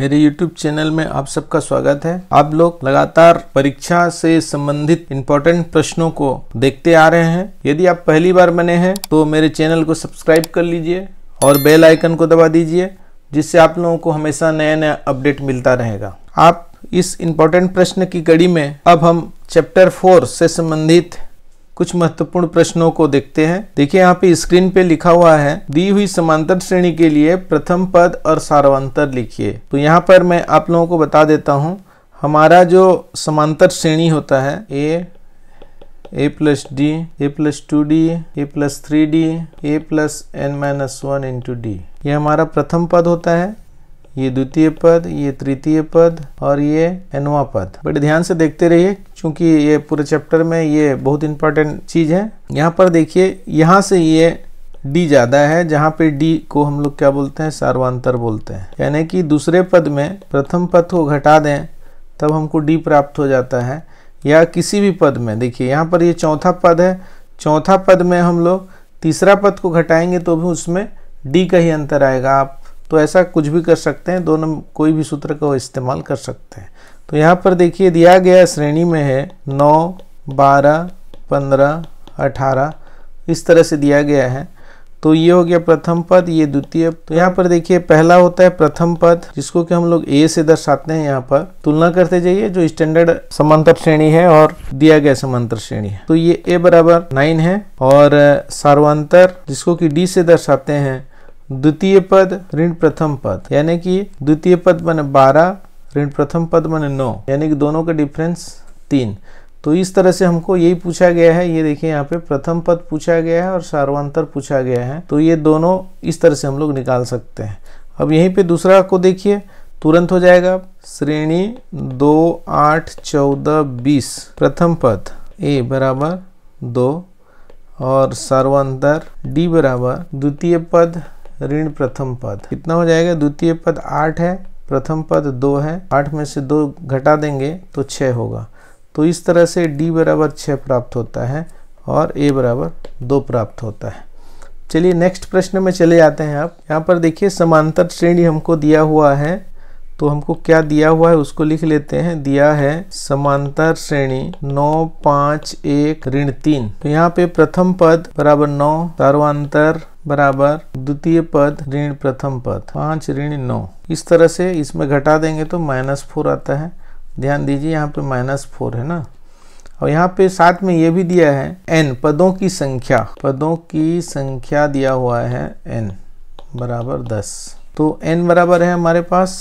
मेरे YouTube channel में आप सबका स्वागत है आप लोग लगातार परीक्षा से संबंधित इम्पोर्टेंट प्रश्नों को देखते आ रहे हैं यदि आप पहली बार बने हैं तो मेरे चैनल को सब्सक्राइब कर लीजिए और बेल आइकन को दबा दीजिए जिससे आप लोगों को हमेशा नया नया अपडेट मिलता रहेगा आप इस इम्पोर्टेंट प्रश्न की कड़ी में अब हम चैप्टर फोर से संबंधित कुछ महत्वपूर्ण प्रश्नों को देखते हैं देखिए यहाँ पे स्क्रीन पे लिखा हुआ है दी हुई समांतर श्रेणी के लिए प्रथम पद और सारवांतर लिखिए तो यहाँ पर मैं आप लोगों को बता देता हूँ हमारा जो समांतर श्रेणी होता है A A plus D A plus two D A plus three D A plus N minus one into D ये हमारा प्रथम पद होता है ये द्वितीय पद ये तृतीय पद और ये एनवा पद बड़े ध्यान से देखते रहिए क्योंकि ये पूरे चैप्टर में ये बहुत इंपॉर्टेंट चीज़ है यहाँ पर देखिए यहाँ से ये डी ज़्यादा है जहाँ पे डी को हम लोग क्या बोलते हैं सर्वांतर बोलते हैं यानी कि दूसरे पद में प्रथम पद को घटा दें तब हमको डी प्राप्त हो जाता है या किसी भी पद में देखिए यहाँ पर ये चौथा पद है चौथा पद में हम लोग तीसरा पद को घटाएंगे तो भी उसमें डी का ही अंतर आएगा आप तो ऐसा कुछ भी कर सकते हैं दोनों कोई भी सूत्र का इस्तेमाल कर सकते हैं तो यहाँ पर देखिए दिया गया श्रेणी में है नौ बारह पंद्रह अठारह इस तरह से दिया गया है तो ये हो गया प्रथम पद ये द्वितीय तो यहाँ पर देखिए पहला होता है प्रथम पद जिसको कि हम लोग ए से दर्शाते हैं यहाँ पर तुलना करते जाइए जो स्टैंडर्ड समांतर श्रेणी है और दिया गया समांतर श्रेणी है तो ये ए बराबर नाइन है और सर्वांतर जिसको कि डी से दर्शाते हैं द्वितीय पद ऋण प्रथम पद यानी कि द्वितीय पद मैंने बारह ऋण प्रथम पद मैंने नौ यानी कि दोनों का डिफरेंस तीन तो इस तरह से हमको यही पूछा गया है ये देखिए यहाँ पे प्रथम पद पूछा गया है और सार्वांतर पूछा गया है तो ये दोनों इस तरह से हम लोग निकाल सकते हैं अब यहीं पे दूसरा को देखिए तुरंत हो जाएगा श्रेणी दो आठ चौदह बीस प्रथम पद ए बराबर दो और सर्वांतर डी बराबर द्वितीय पद ऋण प्रथम पद कितना हो जाएगा द्वितीय पद आठ है प्रथम पद दो है आठ में से दो घटा देंगे तो छः होगा तो इस तरह से डी बराबर छः प्राप्त होता है और ए बराबर दो प्राप्त होता है चलिए नेक्स्ट प्रश्न में चले जाते हैं आप यहाँ पर देखिए समांतर श्रेणी हमको दिया हुआ है तो हमको क्या दिया हुआ है उसको लिख लेते हैं दिया है समांतर श्रेणी नौ पाँच एक ऋण तीन तो यहाँ पे प्रथम पद बराबर नौ सर्वांतर बराबर द्वितीय पद ऋण प्रथम पद पांच ऋण नौ इस तरह से इसमें घटा देंगे तो माइनस फोर आता है ध्यान दीजिए यहाँ पे माइनस फोर है ना और यहाँ पे साथ में ये भी दिया है एन पदों की संख्या पदों की संख्या दिया हुआ है एन बराबर दस तो एन बराबर है हमारे पास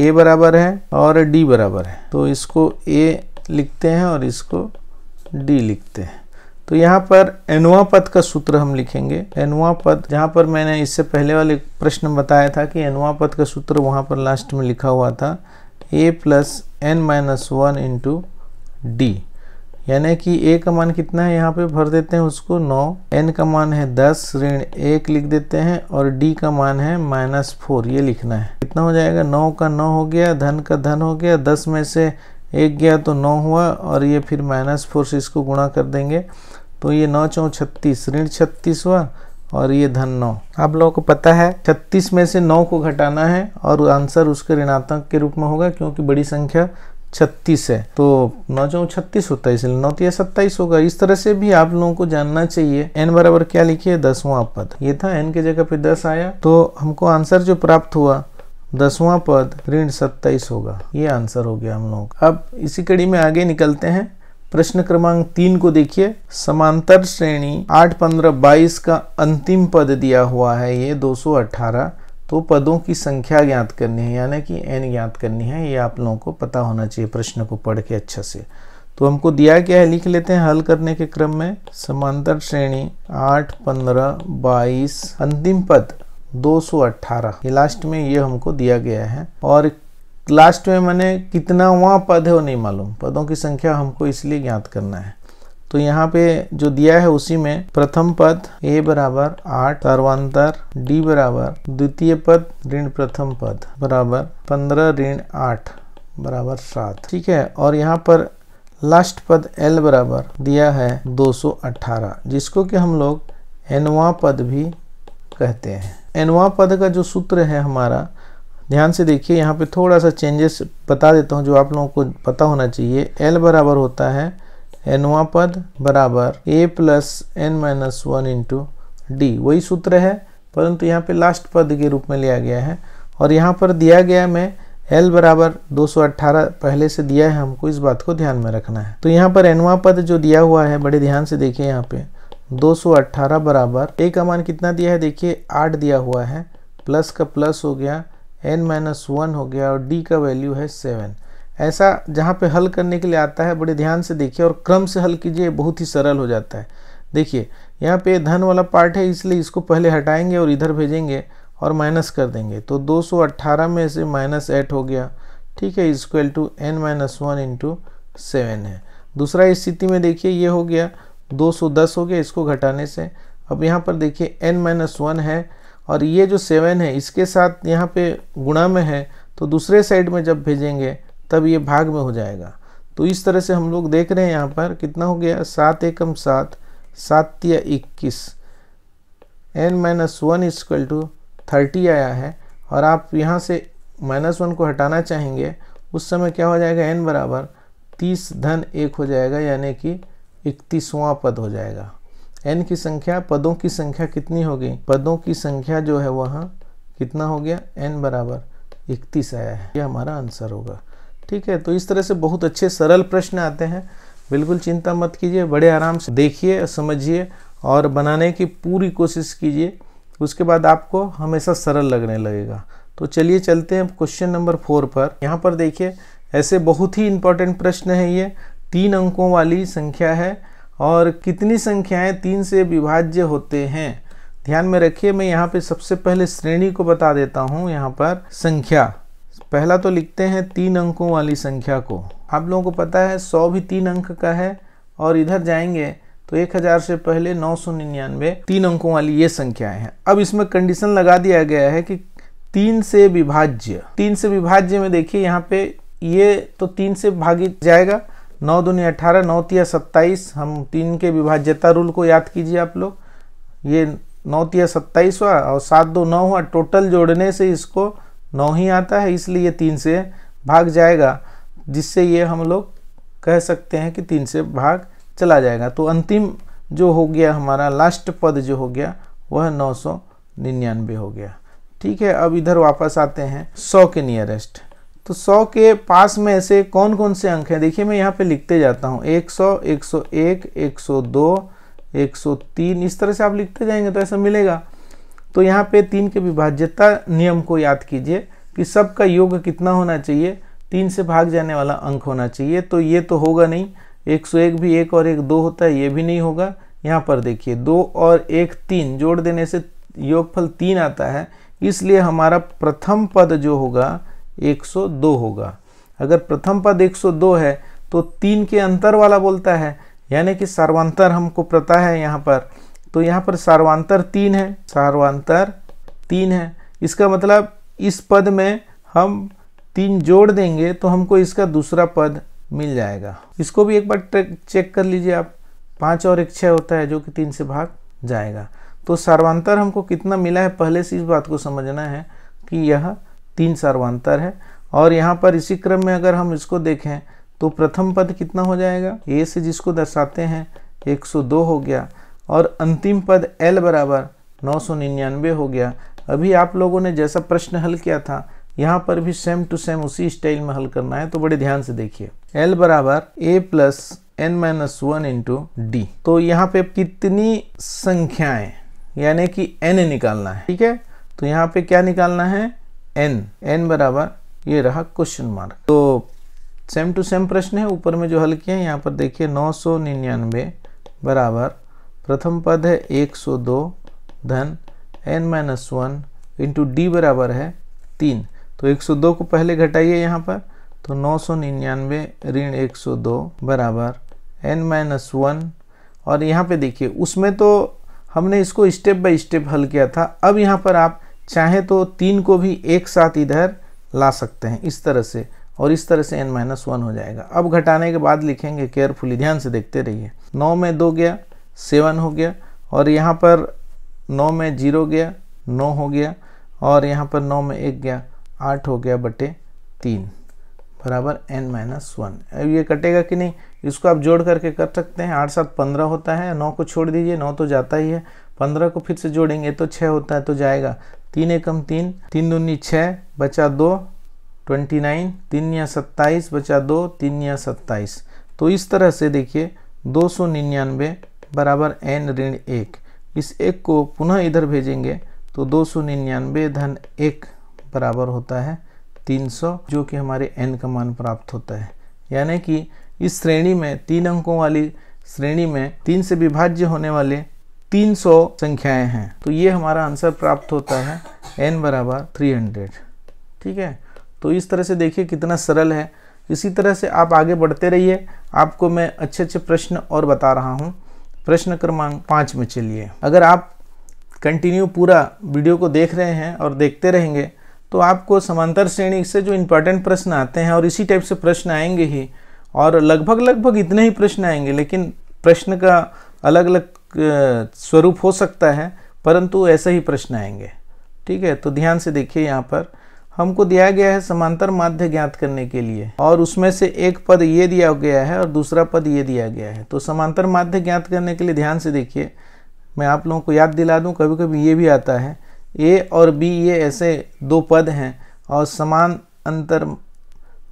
ए बराबर है और डी बराबर है तो इसको ए लिखते हैं और इसको डी लिखते हैं तो यहाँ पर एनवा पद का सूत्र हम लिखेंगे एनवा पद जहाँ पर मैंने इससे पहले वाले प्रश्न बताया था कि एनवा पद का सूत्र वहाँ पर लास्ट में लिखा हुआ था A plus N minus one into D यानी कि ए का मान कितना है यहाँ पे भर देते हैं उसको नौ एन का मान है दस ऋण एक लिख देते हैं और डी का मान है माइनस फोर ये लिखना है कितना हो जाएगा नौ का नौ हो गया धन का धन हो गया दस में से एक गया तो नौ हुआ और ये फिर माइनस फोर से इसको गुणा कर देंगे तो ये नौ चौ छत्तीस ऋण छत्तीस हुआ और ये धन नौ आप लोगों को पता है छत्तीस में से नौ को घटाना है और आंसर उसके ऋणात्मक के रूप में होगा क्योंकि बड़ी संख्या छत्तीस है तो नौ चौ छत्तीस होता है इसलिए नौ तो या सत्ताईस होगा इस तरह से भी आप लोगों को जानना चाहिए एन बराबर क्या लिखिए दसवां पद ये था एन के जगह पे दस आया तो हमको आंसर जो प्राप्त हुआ दसवां पद ऋण सत्ताईस होगा ये आंसर हो गया हम लोग अब इसी कड़ी में आगे निकलते हैं प्रश्न क्रमांक तीन को देखिए समांतर श्रेणी आठ पंद्रह बाईस का अंतिम पद दिया हुआ है ये दो सौ अठारह तो पदों की संख्या ज्ञात करनी है यानी कि एन ज्ञात करनी है ये आप लोगों को पता होना चाहिए प्रश्न को पढ़ के अच्छे से तो हमको दिया क्या है लिख लेते हैं हल करने के क्रम में समांतर श्रेणी आठ पंद्रह बाईस अंतिम पद 218 ये लास्ट में ये हमको दिया गया है और लास्ट में मैंने कितना वहाँ पद है वो नहीं मालूम पदों की संख्या हमको इसलिए ज्ञात करना है तो यहाँ पे जो दिया है उसी में प्रथम पद ए बराबर आठ सर्वांतर डी बराबर द्वितीय पद ऋण प्रथम पद बराबर पंद्रह ऋण आठ बराबर सात ठीक है और यहाँ पर लास्ट पद एल बराबर दिया है 218 जिसको कि हम लोग एनवा पद भी कहते हैं एनवा पद का जो सूत्र है हमारा ध्यान से देखिए यहाँ पे थोड़ा सा चेंजेस बता देता हूँ जो आप लोगों को पता होना चाहिए एल बराबर होता है एनवा पद बराबर A plus N minus one into D वही सूत्र है परंतु यहाँ पे लास्ट पद के रूप में लिया गया है और यहाँ पर दिया गया मैं एल बराबर दो पहले से दिया है हमको इस बात को ध्यान में रखना है तो यहाँ पर एनवा पद जो दिया हुआ है बड़े ध्यान से देखिए यहाँ पे 218 बराबर ए का मान कितना दिया है देखिए आठ दिया हुआ है प्लस का प्लस हो गया एन माइनस वन हो गया और डी का वैल्यू है सेवन ऐसा जहाँ पे हल करने के लिए आता है बड़े ध्यान से देखिए और क्रम से हल कीजिए बहुत ही सरल हो जाता है देखिए यहाँ पे धन वाला पार्ट है इसलिए इसको पहले हटाएंगे और इधर भेजेंगे और माइनस कर देंगे तो 218 में से माइनस एट हो गया ठीक है is equal to N minus one into seven है दूसरा स्थिति में देखिए ये हो गया 210 हो गया इसको घटाने से अब यहाँ पर देखिए n माइनस वन है और ये जो सेवन है इसके साथ यहाँ पे गुणा में है तो दूसरे साइड में जब भेजेंगे तब ये भाग में हो जाएगा तो इस तरह से हम लोग देख रहे हैं यहाँ पर कितना हो गया सात एकम सात सात या इक्कीस N minus one is equal to thirty आया है और आप यहाँ से माइनस वन को हटाना चाहेंगे उस समय क्या हो जाएगा एन बराबर तीस धन एक हो जाएगा यानी कि इकतीसवां पद हो जाएगा एन की संख्या पदों की संख्या कितनी हो गई पदों की संख्या जो है वह कितना हो गया एन बराबर इकतीस आया है ये हमारा आंसर होगा ठीक है तो इस तरह से बहुत अच्छे सरल प्रश्न आते हैं बिल्कुल चिंता मत कीजिए बड़े आराम से देखिए समझिए और बनाने की पूरी कोशिश कीजिए उसके बाद आपको हमेशा सरल लगने लगेगा तो चलिए चलते हैं क्वेश्चन नंबर फोर पर यहाँ पर देखिए ऐसे बहुत ही इंपॉर्टेंट प्रश्न है ये तीन अंकों वाली संख्या है और कितनी संख्याएं तीन से विभाज्य होते हैं ध्यान में रखिए मैं यहाँ पे सबसे पहले श्रेणी को बता देता हूँ यहाँ पर संख्या पहला तो लिखते हैं तीन अंकों वाली संख्या को आप लोगों को पता है सौ भी तीन अंक का है और इधर जाएंगे तो एक हज़ार से पहले नौ सौ निन्यानवे तीन अंकों वाली ये संख्याएं हैं अब इसमें कंडीशन लगा दिया गया है कि तीन से विभाज्य तीन से विभाज्य में देखिए यहाँ पे ये तो तीन से भागी जाएगा नौ दुनिया अठारह नौ तिया सत्ताईस हम तीन के विभाज्यता रूल को याद कीजिए आप लोग ये नौ तिया सत्ताईस हुआ और सात दो नौ हुआ टोटल जोड़ने से इसको नौ ही आता है इसलिए ये तीन से भाग जाएगा जिससे ये हम लोग कह सकते हैं कि तीन से भाग चला जाएगा तो अंतिम जो हो गया हमारा लास्ट पद जो हो गया वह नौ सौ निन्यानवे हो गया ठीक है अब इधर वापस आते हैं सौ के नियरेस्ट तो सौ के पास में ऐसे कौन कौन से अंक हैं देखिए मैं यहाँ पे लिखते जाता हूँ एक सौ एक सौ एक सौ दो एक सौ तीन इस तरह से आप लिखते जाएंगे तो ऐसा मिलेगा तो यहाँ पे तीन के विभाज्यता नियम को याद कीजिए कि सबका योग कितना होना चाहिए तीन से भाग जाने वाला अंक होना चाहिए तो ये तो होगा नहीं एक सौ एक भी एक और एक दो होता है ये भी नहीं होगा यहाँ पर देखिए दो और एक तीन जोड़ देने से योगफल तीन आता है इसलिए हमारा प्रथम पद जो होगा 102 होगा अगर प्रथम पद 102 है तो तीन के अंतर वाला बोलता है यानी कि सर्वांतर हमको पता है यहाँ पर तो यहाँ पर सर्वांतर तीन है सर्वांतर तीन है इसका मतलब इस पद में हम तीन जोड़ देंगे तो हमको इसका दूसरा पद मिल जाएगा इसको भी एक बार चेक कर लीजिए आप पाँच और एक छः होता है जो कि तीन से भाग जाएगा तो सर्वांतर हमको कितना मिला है पहले से इस बात को समझना है कि यह तीन सर्वांतर है और यहाँ पर इसी क्रम में अगर हम इसको देखें तो प्रथम पद कितना हो जाएगा ए से जिसको दर्शाते हैं 102 हो गया और अंतिम पद एल बराबर 999 हो गया अभी आप लोगों ने जैसा प्रश्न हल किया था यहाँ पर भी सेम टू सेम उसी स्टाइल में हल करना है तो बड़े ध्यान से देखिए एल बराबर A plus N minus one into D तो यहाँ पे कितनी संख्याएं यानी कि एन निकालना है ठीक है तो यहाँ पे क्या निकालना है एन एन बराबर ये रहा क्वेश्चन मार्क तो सेम टू सेम प्रश्न है ऊपर में जो हल किया है यहाँ पर देखिए नौ सौ निन्यानवे बराबर प्रथम पद है एक सौ दो धन N minus one into D बराबर है तीन तो एक सौ दो को पहले घटाइए यहाँ पर तो नौ सौ निन्यानवे ऋण एक सौ दो बराबर एन माइनस वन और यहाँ पे देखिए उसमें तो हमने इसको स्टेप बाय स्टेप हल किया था अब यहाँ पर आप चाहे तो तीन को भी एक साथ इधर ला सकते हैं इस तरह से और इस तरह से एन माइनस वन हो जाएगा अब घटाने के बाद लिखेंगे केयरफुली ध्यान से देखते रहिए नौ में दो गया सेवन हो गया और यहाँ पर नौ में जीरो गया नौ हो गया और यहाँ पर नौ में एक गया आठ हो गया बटे तीन बराबर एन माइनस वन अब ये कटेगा कि नहीं इसको आप जोड़ करके कर सकते हैं आठ सात पंद्रह होता है नौ को छोड़ दीजिए नौ तो जाता ही है पंद्रह को फिर से जोड़ेंगे तो छः होता है तो जाएगा तीन एकम तीन तीन दूनी छः बचा दो ट्वेंटी नाइन तीन या सत्ताईस बचा दो तीन या सत्ताईस तो इस तरह से देखिए दो सौ निन्यानवे बराबर एन ऋण एक इस एक को पुनः इधर भेजेंगे तो दो सौ निन्यानवे धन एक बराबर होता है तीन सौ जो कि हमारे एन का मान प्राप्त होता है यानी कि इस श्रेणी में तीन अंकों वाली श्रेणी में तीन से विभाज्य होने वाले 300 संख्याएं हैं तो ये हमारा आंसर प्राप्त होता है एन बराबर थ्री ठीक है तो इस तरह से देखिए कितना सरल है इसी तरह से आप आगे बढ़ते रहिए आपको मैं अच्छे अच्छे प्रश्न और बता रहा हूँ प्रश्न क्रमांक पाँच में चलिए अगर आप कंटिन्यू पूरा वीडियो को देख रहे हैं और देखते रहेंगे तो आपको समांतर श्रेणी से जो इम्पोर्टेंट प्रश्न आते हैं और इसी टाइप से प्रश्न आएंगे ही और लगभग लगभग इतने ही प्रश्न आएंगे लेकिन प्रश्न का अलग अलग स्वरूप हो सकता है परंतु ऐसे ही प्रश्न आएंगे ठीक है तो ध्यान से देखिए यहाँ पर हमको दिया गया है समांतर माध्य ज्ञात करने के लिए और उसमें से एक पद ये दिया गया है और दूसरा पद ये दिया गया है तो समांतर माध्य ज्ञात करने के लिए ध्यान से देखिए मैं आप लोगों को याद दिला दूं कभी कभी ये भी आता है ए और बी ये ऐसे दो पद हैं और समान अंतर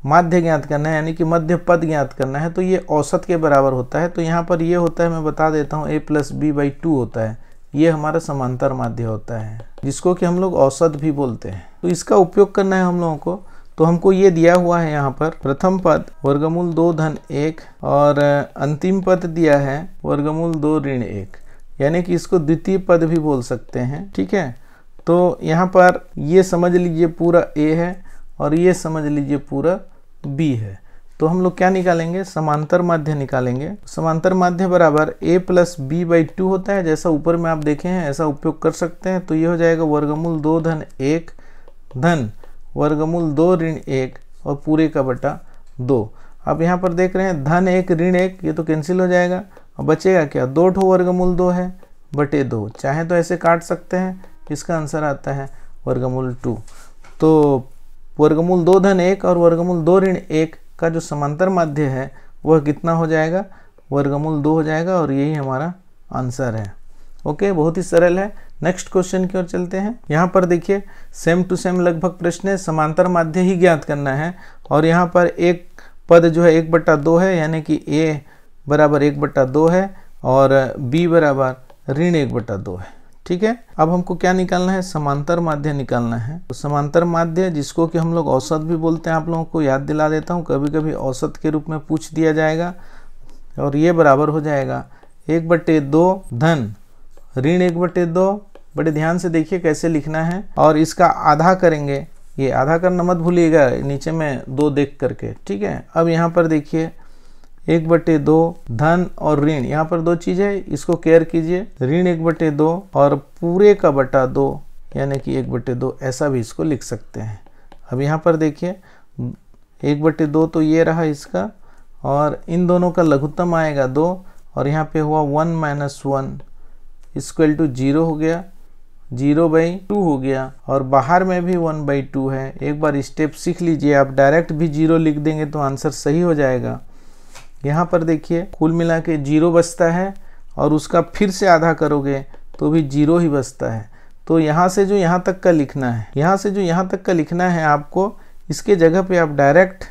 माध्य ज्ञात करना है यानी कि मध्य पद ज्ञात करना है तो ये औसत के बराबर होता है तो यहाँ पर ये होता है मैं बता देता हूँ A plus B by two होता है ये हमारा समांतर माध्य होता है जिसको कि हम लोग औसत भी बोलते हैं तो इसका उपयोग करना है हम लोगों को तो हमको ये दिया हुआ है यहाँ पर प्रथम पद वर्गमूल दो धन एक और अंतिम पद दिया है वर्गमूल दो ऋण एक यानी कि इसको द्वितीय पद भी बोल सकते हैं ठीक है तो यहाँ पर ये समझ लीजिए पूरा ए है और ये समझ लीजिए पूरा बी है तो हम लोग क्या निकालेंगे समांतर माध्य निकालेंगे समांतर माध्य बराबर A plus B by two होता है जैसा ऊपर में आप देखे हैं ऐसा उपयोग कर सकते हैं तो ये हो जाएगा वर्गमूल दो धन एक धन वर्गमूल दो ऋण एक और पूरे का बटा दो आप यहाँ पर देख रहे हैं धन एक ऋण एक ये तो कैंसिल हो जाएगा और बचेगा क्या दो ठो वर्गमूल दो है बटे दो चाहे तो ऐसे काट सकते हैं इसका आंसर आता है वर्गमूल टू तो वर्गमूल दो धन एक और वर्गमूल दो ऋण एक का जो समांतर माध्य है वह कितना हो जाएगा वर्गमूल दो हो जाएगा और यही हमारा आंसर है ओके बहुत ही सरल है नेक्स्ट क्वेश्चन की ओर चलते हैं यहाँ पर देखिए सेम टू सेम लगभग प्रश्न है समांतर माध्य ही ज्ञात करना है और यहाँ पर एक पद जो है एक बट्टा दो है यानी कि ए बराबर एक बट्टा दो है और बी बराबर ऋण एक बट्टा दो है ठीक है अब हमको क्या निकालना है समांतर माध्य निकालना है तो समांतर माध्य जिसको कि हम लोग औसत भी बोलते हैं आप लोगों को याद दिला देता हूँ कभी कभी औसत के रूप में पूछ दिया जाएगा और ये बराबर हो जाएगा एक बटे दो धन ऋण एक बटे दो बड़े ध्यान से देखिए कैसे लिखना है और इसका आधा करेंगे ये आधा करना मत भूलिएगा नीचे में दो देख करके ठीक है अब यहाँ पर देखिए एक बटे दो धन और ऋण यहाँ पर दो चीज है इसको केयर कीजिए ऋण एक बटे दो और पूरे का बटा दो यानी कि एक बटे दो ऐसा भी इसको लिख सकते हैं अब यहाँ पर देखिए एक बटे दो तो ये रहा इसका और इन दोनों का लघुत्तम आएगा दो और यहाँ पे हुआ one minus one is equal to zero हो गया जीरो बाई टू हो गया और बाहर में भी वन बाई टू है एक बार स्टेप सीख लीजिए आप डायरेक्ट भी जीरो लिख देंगे तो आंसर सही हो जाएगा यहाँ पर देखिए कुल मिला के जीरो बचता है और उसका फिर से आधा करोगे तो भी जीरो ही बचता है तो यहाँ से जो यहाँ तक का लिखना है यहाँ से जो यहाँ तक का लिखना है आपको इसके जगह पे आप डायरेक्ट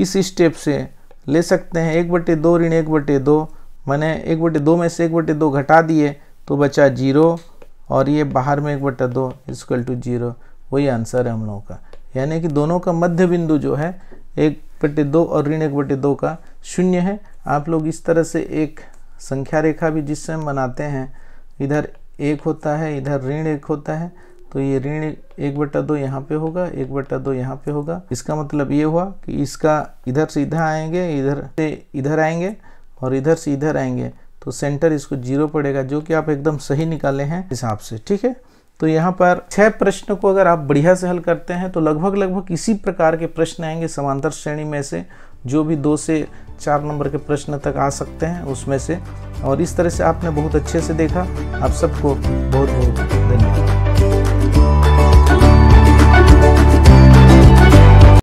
इस स्टेप से ले सकते हैं एक बटे दो ऋण एक बटे दो मैंने एक बटे दो में से एक बटे दो घटा दिए तो बचा जीरो और ये बाहर में एक बटा दो इजकल टू जीरो वही आंसर है हम लोगों का यानी कि दोनों का मध्य बिंदु जो है एक बटे दो और ऋण एक बटे दो का शून्य है आप लोग इस तरह से एक संख्या रेखा भी जिससे हम बनाते हैं इधर एक होता है इधर ऋण एक होता है तो ये ऋण एक बटा दो यहाँ पे होगा एक बटा दो यहाँ पे होगा इसका मतलब ये हुआ कि इसका इधर से इधर आएंगे इधर से इधर आएंगे और इधर से इधर आएंगे तो सेंटर इसको जीरो पड़ेगा जो कि आप एकदम सही निकाले हैं हिसाब से ठीक है तो यहाँ पर छह प्रश्न को अगर आप बढ़िया से हल करते हैं तो लगभग लगभग इसी प्रकार के प्रश्न आएंगे समांतर श्रेणी में से जो भी दो से चार नंबर के प्रश्न तक आ सकते हैं उसमें से और इस तरह से आपने बहुत अच्छे से देखा आप सबको बहुत बहुत धन्यवाद